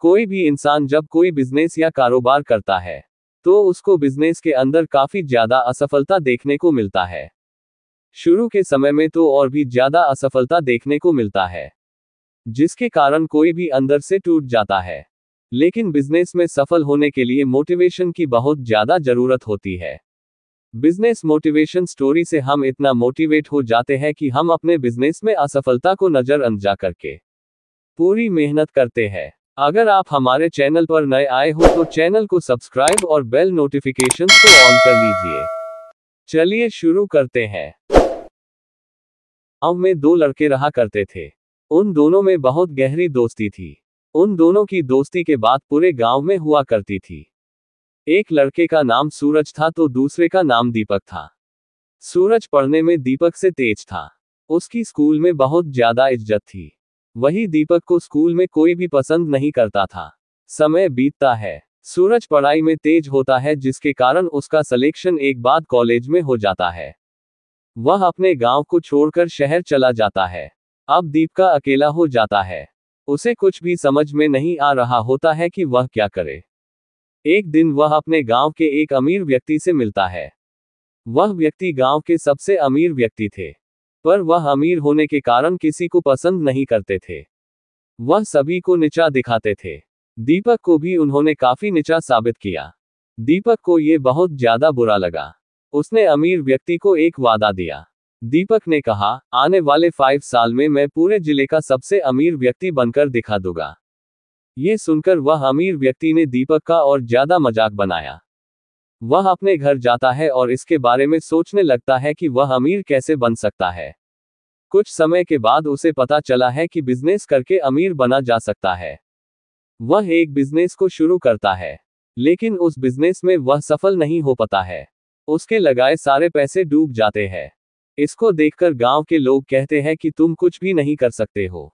कोई भी इंसान जब कोई बिजनेस या कारोबार करता है तो उसको बिजनेस के अंदर काफी ज्यादा असफलता देखने को मिलता है शुरू के समय में तो और भी ज्यादा असफलता देखने को मिलता है जिसके कारण कोई भी अंदर से टूट जाता है लेकिन बिजनेस में सफल होने के लिए मोटिवेशन की बहुत ज्यादा जरूरत होती है बिजनेस मोटिवेशन स्टोरी से हम इतना मोटिवेट हो जाते हैं कि हम अपने बिजनेस में असफलता को नजरअंदाज करके पूरी मेहनत करते हैं अगर आप हमारे चैनल पर नए आए हो तो चैनल को सब्सक्राइब और बेल नोटिफिकेशन को ऑन कर लीजिए चलिए शुरू करते हैं अब में दो लड़के रहा करते थे उन दोनों में बहुत गहरी दोस्ती थी उन दोनों की दोस्ती के बाद पूरे गांव में हुआ करती थी एक लड़के का नाम सूरज था तो दूसरे का नाम दीपक था सूरज पढ़ने में दीपक से तेज था उसकी स्कूल में बहुत ज्यादा इज्जत थी वही दीपक को स्कूल में कोई भी पसंद नहीं करता था समय बीतता है सूरज पढ़ाई में तेज होता है जिसके कारण उसका सिलेक्शन एक बाद कॉलेज में हो जाता है वह अपने गांव को छोड़कर शहर चला जाता है अब दीपका अकेला हो जाता है उसे कुछ भी समझ में नहीं आ रहा होता है कि वह क्या करे एक दिन वह अपने गांव के एक अमीर व्यक्ति से मिलता है वह व्यक्ति गांव के सबसे अमीर व्यक्ति थे पर वह अमीर होने के कारण किसी को पसंद नहीं करते थे वह सभी को निचा दिखाते थे दीपक को भी उन्होंने काफी निचा साबित किया दीपक को ये बहुत ज्यादा बुरा लगा उसने अमीर व्यक्ति को एक वादा दिया दीपक ने कहा आने वाले फाइव साल में मैं पूरे जिले का सबसे अमीर व्यक्ति बनकर दिखा दूंगा ये सुनकर वह अमीर व्यक्ति ने दीपक का और ज्यादा मजाक बनाया वह अपने घर जाता है और इसके बारे में सोचने लगता है कि वह अमीर कैसे बन सकता है कुछ समय के बाद उसे पता चला है कि बिजनेस करके अमीर बना जा सकता है वह एक बिजनेस को शुरू करता है लेकिन उस बिजनेस में वह सफल नहीं हो पाता है उसके लगाए सारे पैसे डूब जाते हैं इसको देखकर गांव के लोग कहते हैं कि तुम कुछ भी नहीं कर सकते हो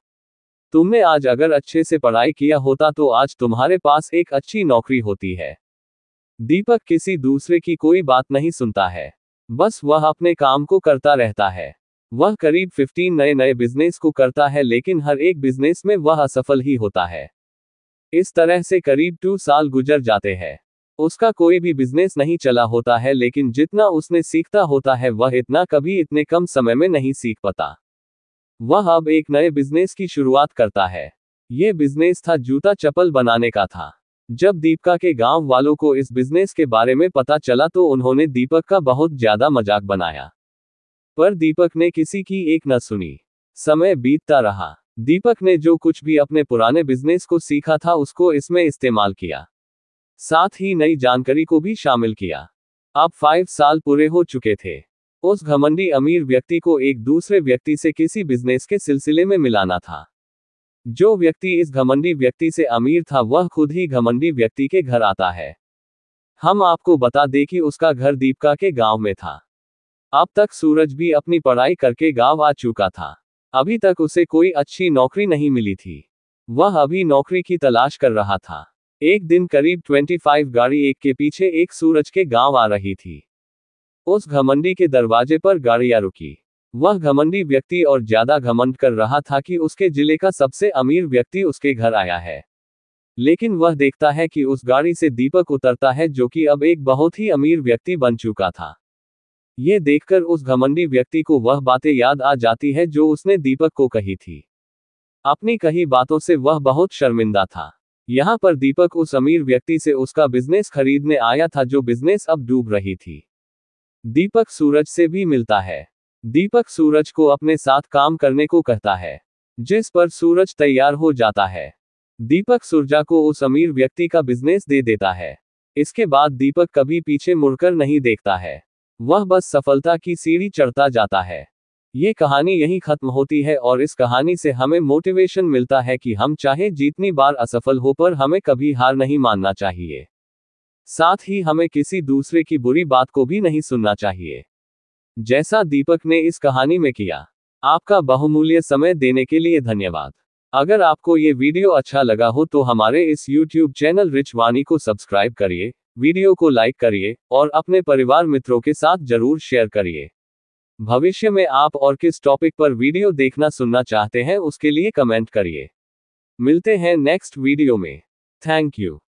तुमने आज अगर अच्छे से पढ़ाई किया होता तो आज तुम्हारे पास एक अच्छी नौकरी होती है दीपक किसी दूसरे की कोई बात नहीं सुनता है बस वह अपने काम को करता रहता है वह करीब 15 नए नए बिजनेस को करता है लेकिन हर एक बिजनेस में वह असफल ही होता है इस तरह से करीब टू साल गुजर जाते हैं उसका कोई भी बिजनेस नहीं चला होता है लेकिन जितना उसने सीखता होता है वह इतना कभी इतने कम समय में नहीं सीख पाता वह अब एक नए बिजनेस की शुरुआत करता है ये बिजनेस था जूता चप्पल बनाने का था जब दीपका के गांव वालों को इस बिजनेस के बारे में पता चला तो उन्होंने दीपक का बहुत ज्यादा मजाक बनाया पर दीपक ने किसी की एक न सुनी समय बीतता रहा दीपक ने जो कुछ भी अपने पुराने बिजनेस को सीखा था उसको इसमें इस्तेमाल किया साथ ही नई जानकारी को भी शामिल किया आप फाइव साल पूरे हो चुके थे उस घमंडी अमीर व्यक्ति को एक दूसरे व्यक्ति से किसी बिजनेस के सिलसिले में मिलाना था जो व्यक्ति इस घमंडी व्यक्ति से अमीर था वह खुद ही घमंडी व्यक्ति के घर आता है हम आपको बता दें कि उसका घर दीपका के गांव में था अब तक सूरज भी अपनी पढ़ाई करके गांव आ चुका था अभी तक उसे कोई अच्छी नौकरी नहीं मिली थी वह अभी नौकरी की तलाश कर रहा था एक दिन करीब 25 गाड़ी एक के पीछे एक सूरज के गांव आ रही थी उस घमंडी के दरवाजे पर गाड़ियां रुकी वह घमंडी व्यक्ति और ज्यादा घमंड कर रहा था कि उसके जिले का सबसे अमीर व्यक्ति उसके घर आया है लेकिन वह देखता है कि उस गाड़ी से दीपक उतरता है जो कि अब एक बहुत ही अमीर व्यक्ति बन चुका था ये देखकर उस घमंडी व्यक्ति को वह बातें याद आ जाती है जो उसने दीपक को कही थी अपनी कही बातों से वह बहुत शर्मिंदा था यहाँ पर दीपक उस अमीर व्यक्ति से उसका बिजनेस खरीदने आया था जो बिजनेस अब डूब रही थी दीपक सूरज से भी मिलता है दीपक सूरज को अपने साथ काम करने को कहता है जिस पर सूरज तैयार हो जाता है दीपक सुरजा को उस अमीर व्यक्ति का बिजनेस दे देता है इसके बाद दीपक कभी पीछे मुड़कर नहीं देखता है वह बस सफलता की सीढ़ी चढ़ता जाता है ये कहानी यही खत्म होती है और इस कहानी से हमें मोटिवेशन मिलता है कि हम चाहे जितनी बार असफल हो पर हमें कभी हार नहीं मानना चाहिए साथ ही हमें किसी दूसरे की बुरी बात को भी नहीं सुनना चाहिए जैसा दीपक ने इस कहानी में किया आपका बहुमूल्य समय देने के लिए धन्यवाद अगर आपको ये वीडियो अच्छा लगा हो तो हमारे इस YouTube चैनल रिच वानी को सब्सक्राइब करिए वीडियो को लाइक करिए और अपने परिवार मित्रों के साथ जरूर शेयर करिए भविष्य में आप और किस टॉपिक पर वीडियो देखना सुनना चाहते हैं उसके लिए कमेंट करिए मिलते हैं नेक्स्ट वीडियो में थैंक यू